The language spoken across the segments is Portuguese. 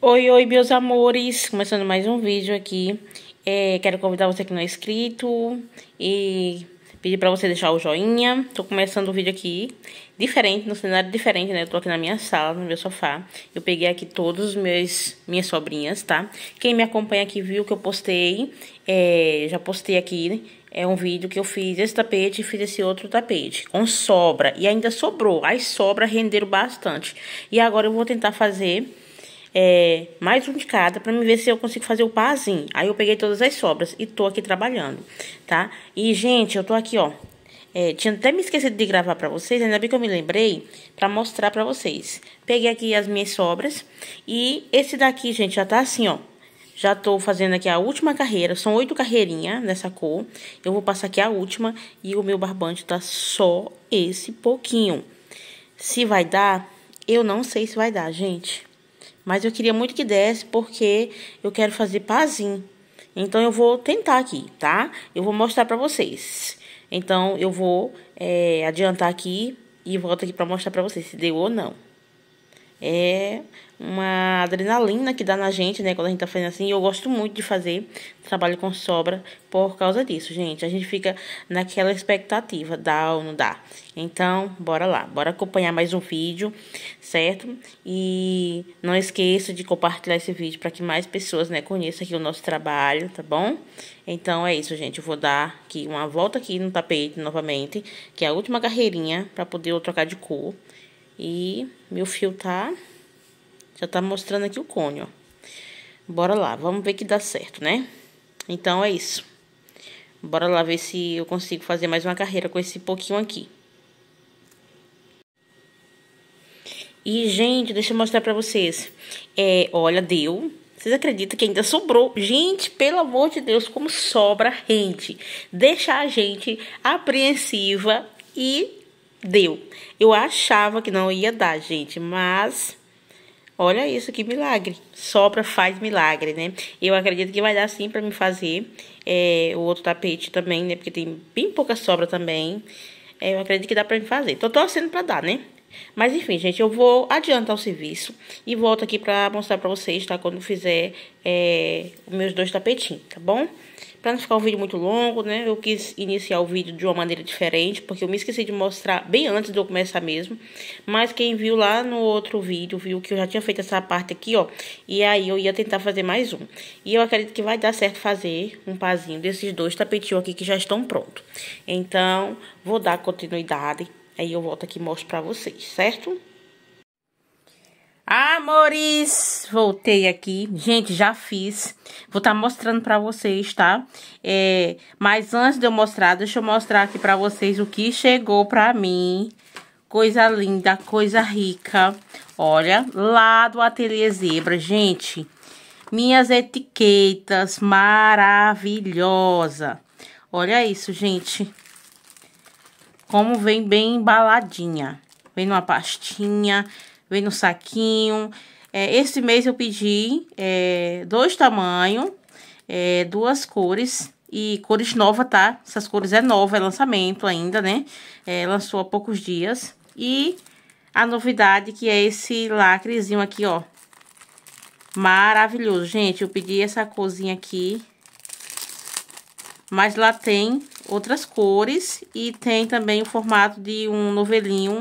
Oi, oi, meus amores! Começando mais um vídeo aqui. É, quero convidar você que não é inscrito e pedir pra você deixar o joinha. Tô começando o vídeo aqui diferente, no cenário diferente, né? Eu tô aqui na minha sala, no meu sofá. Eu peguei aqui todos meus, minhas sobrinhas, tá? Quem me acompanha aqui viu que eu postei, é, já postei aqui é um vídeo que eu fiz esse tapete e fiz esse outro tapete com sobra. E ainda sobrou, as sobras renderam bastante. E agora eu vou tentar fazer é, mais um de cada para me ver se eu consigo fazer o parzinho. Aí eu peguei todas as sobras e tô aqui trabalhando, tá? E, gente, eu tô aqui, ó. É, tinha até me esquecido de gravar para vocês, ainda bem que eu me lembrei para mostrar para vocês. Peguei aqui as minhas sobras e esse daqui, gente, já tá assim, ó. Já tô fazendo aqui a última carreira, são oito carreirinhas nessa cor. Eu vou passar aqui a última e o meu barbante tá só esse pouquinho. Se vai dar, eu não sei se vai dar, gente. Mas eu queria muito que desse, porque eu quero fazer pazinho. Então, eu vou tentar aqui, tá? Eu vou mostrar pra vocês. Então, eu vou é, adiantar aqui e volto aqui pra mostrar pra vocês se deu ou não é uma adrenalina que dá na gente, né? Quando a gente tá fazendo assim. Eu gosto muito de fazer trabalho com sobra por causa disso, gente. A gente fica naquela expectativa, dá ou não dá. Então, bora lá. Bora acompanhar mais um vídeo, certo? E não esqueça de compartilhar esse vídeo para que mais pessoas, né, conheçam aqui o nosso trabalho, tá bom? Então, é isso, gente. Eu vou dar aqui uma volta aqui no tapete novamente, que é a última carreirinha, para poder eu trocar de cor. E meu fio tá... Já tá mostrando aqui o cone, ó. Bora lá, vamos ver que dá certo, né? Então, é isso. Bora lá ver se eu consigo fazer mais uma carreira com esse pouquinho aqui. E, gente, deixa eu mostrar pra vocês. É, olha, deu. Vocês acreditam que ainda sobrou? Gente, pelo amor de Deus, como sobra rende. Deixa a gente apreensiva e deu. Eu achava que não ia dar, gente, mas olha isso, que milagre. Sopra faz milagre, né? Eu acredito que vai dar sim para me fazer é, o outro tapete também, né? Porque tem bem pouca sobra também. É, eu acredito que dá para me fazer. Tô torcendo para dar, né? Mas enfim, gente, eu vou adiantar o serviço e volto aqui para mostrar para vocês, tá? Quando fizer é, os meus dois tapetinhos, tá bom? Para não ficar o vídeo muito longo, né? Eu quis iniciar o vídeo de uma maneira diferente, porque eu me esqueci de mostrar bem antes de eu começar mesmo. Mas quem viu lá no outro vídeo, viu que eu já tinha feito essa parte aqui, ó. E aí eu ia tentar fazer mais um. E eu acredito que vai dar certo fazer um pazinho desses dois tapetinhos aqui que já estão prontos. Então, vou dar continuidade. Aí eu volto aqui e mostro pra vocês, certo? Amores, voltei aqui. Gente, já fiz. Vou estar tá mostrando pra vocês, tá? É, mas antes de eu mostrar, deixa eu mostrar aqui pra vocês o que chegou pra mim. Coisa linda, coisa rica. Olha, lá do Ateliê Zebra, gente. Minhas etiquetas, maravilhosa. Olha isso, gente. Como vem bem embaladinha. Vem numa pastinha vem no saquinho. É, esse mês eu pedi é, dois tamanhos, é, duas cores e cores nova, tá? Essas cores é nova, é lançamento ainda, né? É, lançou há poucos dias. E a novidade que é esse lacrezinho aqui, ó. Maravilhoso, gente. Eu pedi essa corzinha aqui. Mas lá tem outras cores e tem também o formato de um novelinho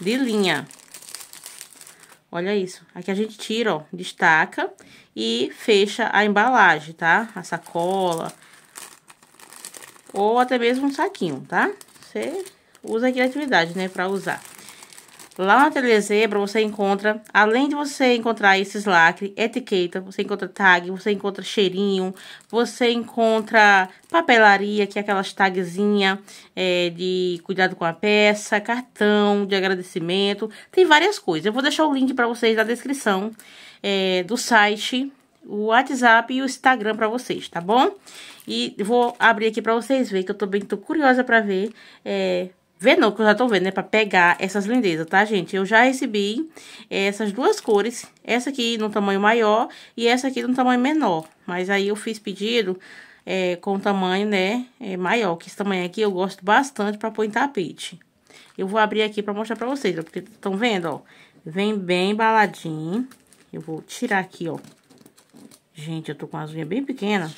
de linha. Olha isso. Aqui a gente tira, ó, destaca e fecha a embalagem, tá? A sacola ou até mesmo um saquinho, tá? Você usa a criatividade, né, pra usar. Lá na Telezebra você encontra, além de você encontrar esses lacres, etiqueta, você encontra tag, você encontra cheirinho, você encontra papelaria, que é aquelas tagzinha é, de cuidado com a peça, cartão de agradecimento, tem várias coisas. Eu vou deixar o link para vocês na descrição é, do site, o WhatsApp e o Instagram para vocês, tá bom? E vou abrir aqui para vocês verem, que eu também tô, tô curiosa para ver é, Ver não, que eu já tô vendo, né? Pra pegar essas lindezas, tá, gente? Eu já recebi essas duas cores. Essa aqui no tamanho maior e essa aqui no tamanho menor. Mas aí eu fiz pedido é, com tamanho, né, é, maior. Que esse tamanho aqui eu gosto bastante pra pôr em tapete. Eu vou abrir aqui pra mostrar pra vocês, ó. Porque estão vendo, ó. Vem bem embaladinho. Eu vou tirar aqui, ó. Gente, eu tô com as unhas bem pequenas.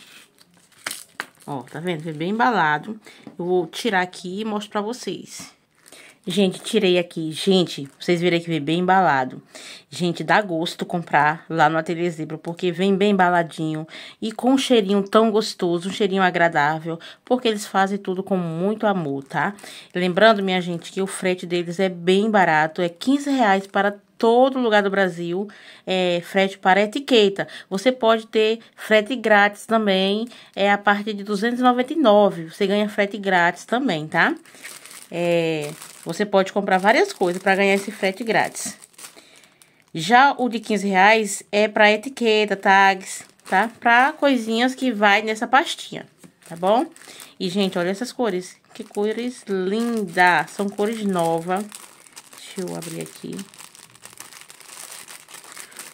Ó, tá vendo? vem bem embalado. Eu vou tirar aqui e mostro pra vocês. Gente, tirei aqui. Gente, vocês viram que vem bem embalado. Gente, dá gosto comprar lá no Ateliê Zebra, porque vem bem embaladinho e com um cheirinho tão gostoso, um cheirinho agradável, porque eles fazem tudo com muito amor, tá? Lembrando, minha gente, que o frete deles é bem barato, é 15 reais para todo lugar do Brasil, é, frete para etiqueta. Você pode ter frete grátis também, é a partir de 299, você ganha frete grátis também, tá? É, você pode comprar várias coisas para ganhar esse frete grátis. Já o de 15 reais é para etiqueta, tags, tá? Para coisinhas que vai nessa pastinha, tá bom? E, gente, olha essas cores. Que cores lindas. São cores novas. Deixa eu abrir aqui.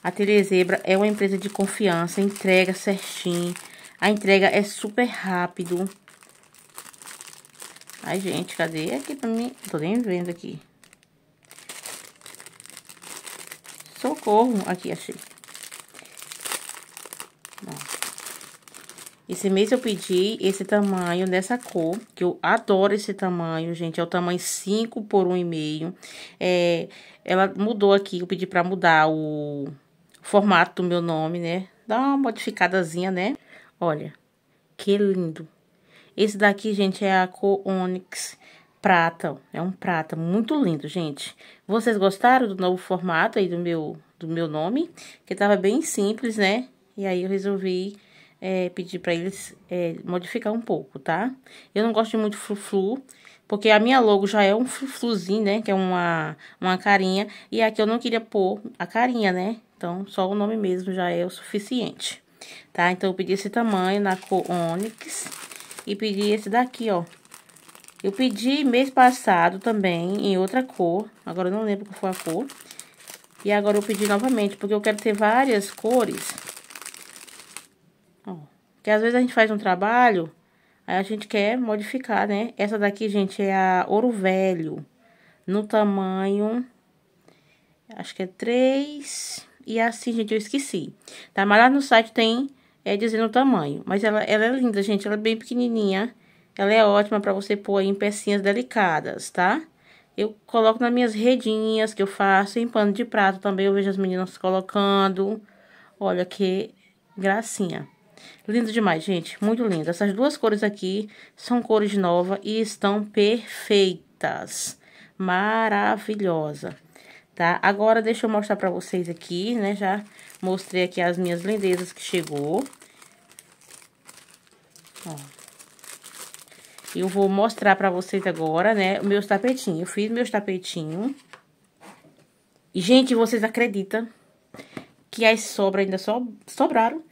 A Telezebra é uma empresa de confiança, entrega certinho. A entrega é super rápido. Ai, gente, cadê aqui pra mim? Tô nem vendo aqui. Socorro. Aqui, achei. Esse mês eu pedi esse tamanho dessa cor, que eu adoro esse tamanho, gente. É o tamanho 5 por 1,5. É, ela mudou aqui, eu pedi pra mudar o formato do meu nome, né? Dá uma modificadazinha, né? Olha, que lindo. Esse daqui, gente, é a cor Onyx prata. É um prata muito lindo, gente. Vocês gostaram do novo formato aí do meu, do meu nome? Que tava bem simples, né? E aí eu resolvi é, pedir para eles é, modificar um pouco, tá? Eu não gosto de muito fruflu, porque a minha logo já é um flufuzinho né? Que é uma, uma carinha. E aqui eu não queria pôr a carinha, né? Então, só o nome mesmo já é o suficiente, tá? Então, eu pedi esse tamanho na cor Onyx e pedi esse daqui, ó. Eu pedi mês passado também em outra cor, agora eu não lembro qual foi a cor. E agora eu pedi novamente, porque eu quero ter várias cores. Ó, que às vezes a gente faz um trabalho, aí a gente quer modificar, né? Essa daqui, gente, é a ouro velho, no tamanho, acho que é 3... E assim, gente, eu esqueci. Tá? Mas lá no site tem é, dizendo o tamanho. Mas ela, ela é linda, gente. Ela é bem pequenininha. Ela é ótima pra você pôr em pecinhas delicadas, tá? Eu coloco nas minhas redinhas que eu faço. Em pano de prato também eu vejo as meninas colocando. Olha que gracinha. Lindo demais, gente. Muito lindo. Essas duas cores aqui são cores novas e estão perfeitas. Maravilhosa tá? Agora, deixa eu mostrar pra vocês aqui, né? Já mostrei aqui as minhas lindezas que chegou. Ó. Eu vou mostrar pra vocês agora, né? Meus tapetinhos. Eu fiz meus tapetinhos. E, gente, vocês acreditam que as sobras ainda so, sobraram?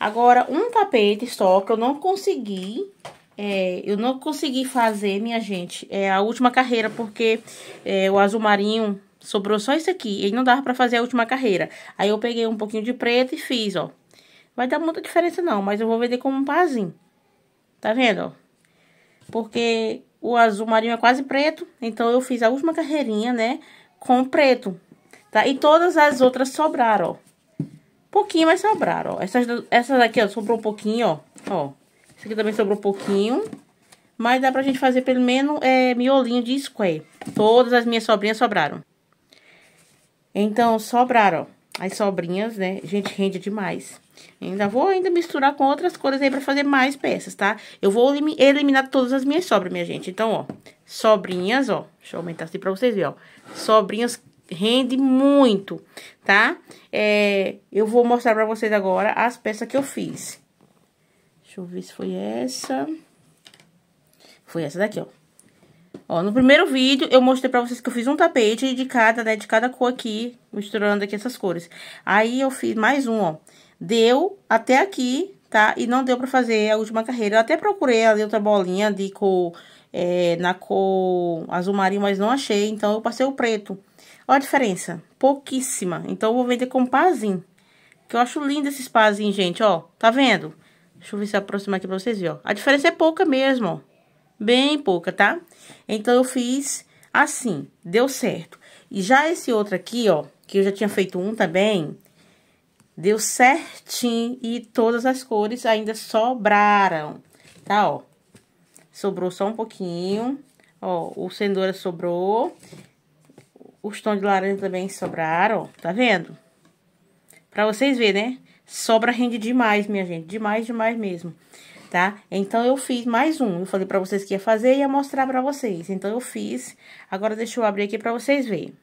Agora, um tapete só que eu não consegui é, eu não consegui fazer, minha gente, é a última carreira, porque é, o azul marinho Sobrou só isso aqui. E não dava pra fazer a última carreira. Aí eu peguei um pouquinho de preto e fiz, ó. Vai dar muita diferença não, mas eu vou vender como um parzinho. Tá vendo, ó? Porque o azul marinho é quase preto, então eu fiz a última carreirinha, né? Com preto, tá? E todas as outras sobraram, ó. Pouquinho, mas sobraram, ó. Essas, essas aqui, ó, sobrou um pouquinho, ó. Ó, aqui também sobrou um pouquinho. Mas dá pra gente fazer pelo menos é, miolinho de square. Todas as minhas sobrinhas sobraram. Então, sobraram as sobrinhas, né? Gente, rende demais. Ainda vou ainda misturar com outras cores aí pra fazer mais peças, tá? Eu vou eliminar todas as minhas sobras, minha gente. Então, ó, sobrinhas, ó. Deixa eu aumentar assim pra vocês verem, ó. Sobrinhas rende muito, tá? É, eu vou mostrar pra vocês agora as peças que eu fiz. Deixa eu ver se foi essa. Foi essa daqui, ó. Ó, no primeiro vídeo eu mostrei pra vocês que eu fiz um tapete de cada, né, de cada cor aqui, misturando aqui essas cores. Aí eu fiz mais um, ó. Deu até aqui, tá? E não deu pra fazer a última carreira. Eu até procurei ali outra bolinha de cor, é, na cor azul marinho, mas não achei. Então, eu passei o preto. Olha a diferença, pouquíssima. Então, eu vou vender com pazinho. Que eu acho lindo esses pazinhos, gente, ó. Tá vendo? Deixa eu ver se aproximar aqui pra vocês verem, ó. A diferença é pouca mesmo, ó bem pouca, tá? Então, eu fiz assim, deu certo. E já esse outro aqui, ó, que eu já tinha feito um também, deu certinho e todas as cores ainda sobraram, tá, ó. Sobrou só um pouquinho, ó, o cendora sobrou, os tons de laranja também sobraram, ó, tá vendo? Pra vocês verem, né? Sobra rende demais, minha gente, demais, demais mesmo tá? Então, eu fiz mais um. Eu falei pra vocês que ia fazer e ia mostrar pra vocês. Então, eu fiz. Agora, deixa eu abrir aqui pra vocês verem.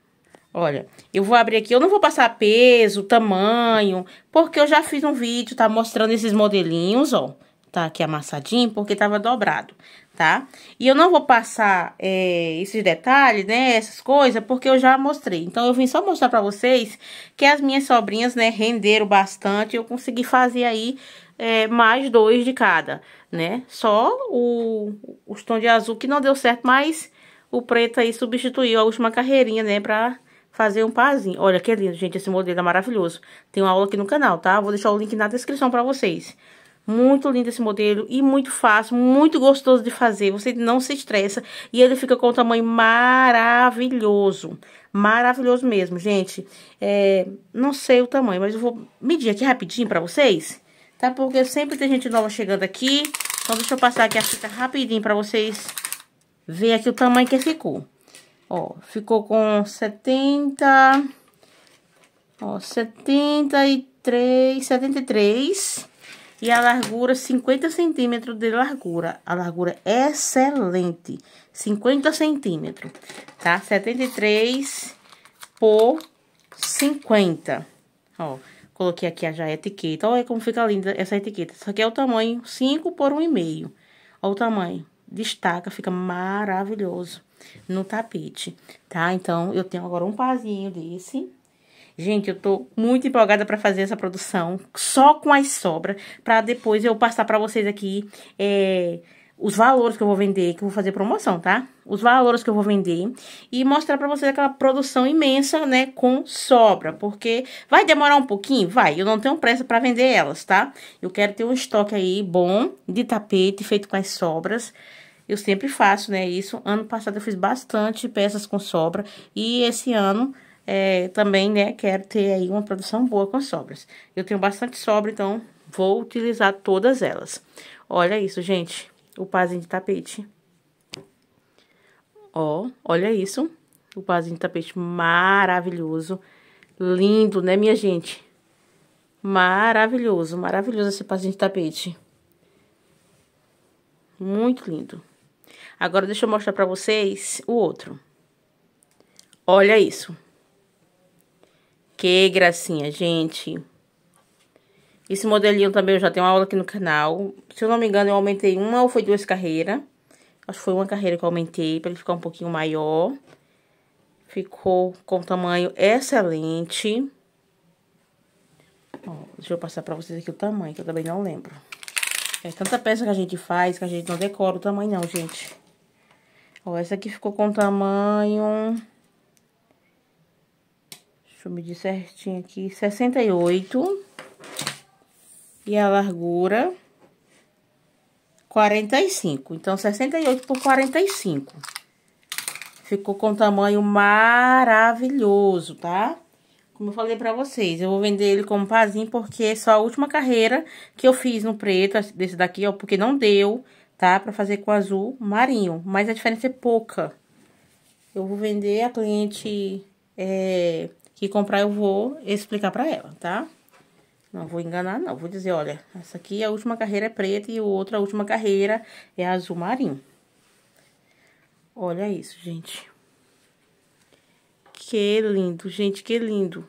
Olha, eu vou abrir aqui, eu não vou passar peso, tamanho, porque eu já fiz um vídeo, tá? Mostrando esses modelinhos, ó. Tá aqui amassadinho, porque tava dobrado, tá? E eu não vou passar é, esses detalhes, né? Essas coisas, porque eu já mostrei. Então, eu vim só mostrar pra vocês que as minhas sobrinhas, né? Renderam bastante, eu consegui fazer aí é, mais dois de cada, né? Só o, o tom de azul que não deu certo, mas o preto aí substituiu a última carreirinha, né? Pra fazer um parzinho. Olha que lindo, gente, esse modelo é maravilhoso. Tem uma aula aqui no canal, tá? Vou deixar o link na descrição pra vocês. Muito lindo esse modelo e muito fácil, muito gostoso de fazer. Você não se estressa e ele fica com um tamanho maravilhoso. Maravilhoso mesmo, gente. É, não sei o tamanho, mas eu vou medir aqui rapidinho pra vocês tá? Porque sempre tem gente nova chegando aqui. Então, deixa eu passar aqui a fita rapidinho pra vocês verem aqui o tamanho que ficou. Ó, ficou com 70... Ó, 73... 73... E a largura, 50 centímetros de largura. A largura é excelente. 50 centímetros, tá? 73 por 50. Ó, Coloquei aqui já a etiqueta. Olha como fica linda essa etiqueta. Isso aqui é o tamanho 5 por 1,5. Olha o tamanho. Destaca, fica maravilhoso no tapete, tá? Então, eu tenho agora um pazinho desse. Gente, eu tô muito empolgada para fazer essa produção, só com as sobras, para depois eu passar para vocês aqui, é os valores que eu vou vender, que eu vou fazer promoção, tá? Os valores que eu vou vender e mostrar para vocês aquela produção imensa, né, com sobra, porque vai demorar um pouquinho, vai. Eu não tenho pressa para vender elas, tá? Eu quero ter um estoque aí bom de tapete feito com as sobras. Eu sempre faço, né, isso. Ano passado eu fiz bastante peças com sobra e esse ano é, também, né, quero ter aí uma produção boa com sobras. Eu tenho bastante sobra, então vou utilizar todas elas. Olha isso, gente o pazinho de tapete. Ó, olha isso. O pazinho de tapete maravilhoso. Lindo, né, minha gente? Maravilhoso, maravilhoso esse pazinho de tapete. Muito lindo. Agora, deixa eu mostrar pra vocês o outro. Olha isso. Que gracinha, gente. Esse modelinho também eu já tenho uma aula aqui no canal. Se eu não me engano, eu aumentei uma ou foi duas carreiras. Acho que foi uma carreira que eu aumentei para ele ficar um pouquinho maior. Ficou com um tamanho excelente. Ó, deixa eu passar para vocês aqui o tamanho, que eu também não lembro. É tanta peça que a gente faz que a gente não decora o tamanho não, gente. Ó, essa aqui ficou com tamanho... Deixa eu medir certinho aqui, 68 e a largura 45. Então, 68 por 45. Ficou com um tamanho maravilhoso, tá? Como eu falei pra vocês, eu vou vender ele como pazinho porque é só a última carreira que eu fiz no preto, desse daqui, ó, porque não deu, tá? Pra fazer com azul marinho, mas a diferença é pouca. Eu vou vender a cliente é, que comprar, eu vou explicar pra ela, tá? Tá? Não vou enganar, não. Vou dizer, olha, essa aqui é a última carreira é preta e o outra a última carreira é azul marinho. Olha isso, gente. Que lindo, gente, que lindo.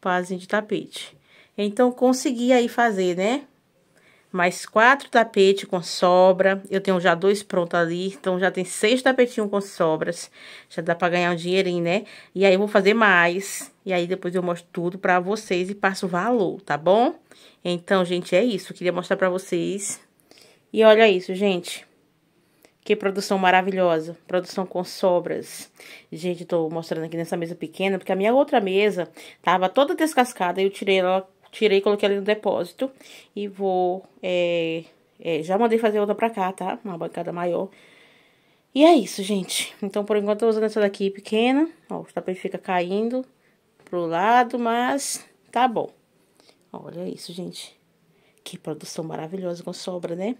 Pazinho de tapete. Então, consegui aí fazer, né? mais quatro tapetes com sobra. Eu tenho já dois prontos ali, então já tem seis tapetinhos com sobras. Já dá pra ganhar um dinheirinho, né? E aí, eu vou fazer mais. E aí, depois eu mostro tudo pra vocês e passo o valor, tá bom? Então, gente, é isso. Eu queria mostrar pra vocês. E olha isso, gente. Que produção maravilhosa, produção com sobras. Gente, tô mostrando aqui nessa mesa pequena, porque a minha outra mesa tava toda descascada, eu tirei ela Tirei, coloquei ali no depósito e vou... É, é, já mandei fazer outra pra cá, tá? Uma bancada maior. E é isso, gente. Então, por enquanto, eu tô usando essa daqui pequena. Ó, o tapete fica caindo pro lado, mas tá bom. Olha isso, gente. Que produção maravilhosa com sobra, né?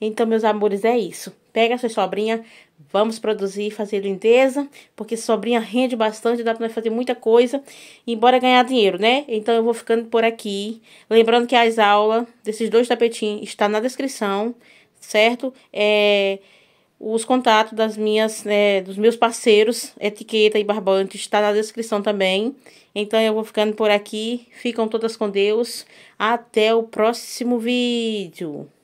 Então, meus amores, é isso. Pega a sua sobrinha, vamos produzir, fazer lindeza, porque sobrinha rende bastante, dá para fazer muita coisa, embora ganhar dinheiro, né? Então, eu vou ficando por aqui. Lembrando que as aulas desses dois tapetinhos está na descrição, certo? É os contatos das minhas, né, dos meus parceiros, etiqueta e barbante, está na descrição também. Então eu vou ficando por aqui. Ficam todas com Deus. Até o próximo vídeo.